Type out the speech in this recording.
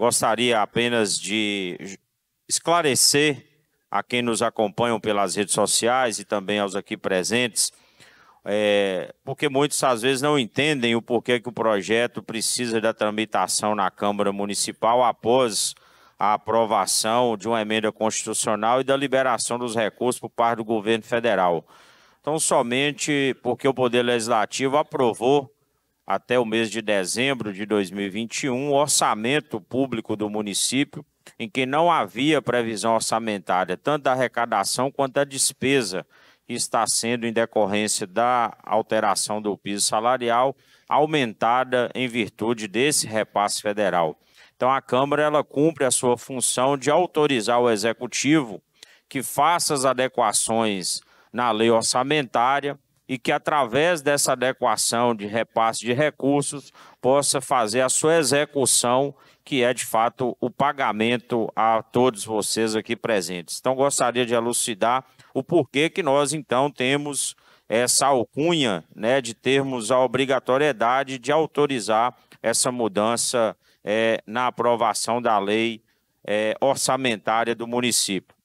Gostaria apenas de esclarecer a quem nos acompanham pelas redes sociais e também aos aqui presentes, é, porque muitos às vezes não entendem o porquê que o projeto precisa da tramitação na Câmara Municipal após a aprovação de uma emenda constitucional e da liberação dos recursos por parte do governo federal. Então, somente porque o Poder Legislativo aprovou até o mês de dezembro de 2021 o orçamento público do município, em que não havia previsão orçamentária, tanto da arrecadação quanto da despesa que está sendo em decorrência da alteração do piso salarial, aumentada em virtude desse repasse federal. Então a Câmara ela cumpre a sua função de autorizar o executivo que faça as adequações na lei orçamentária e que, através dessa adequação de repasse de recursos, possa fazer a sua execução, que é de fato o pagamento a todos vocês aqui presentes. Então, gostaria de elucidar o porquê que nós, então, temos essa alcunha né, de termos a obrigatoriedade de autorizar essa mudança é, na aprovação da lei é, orçamentária do município.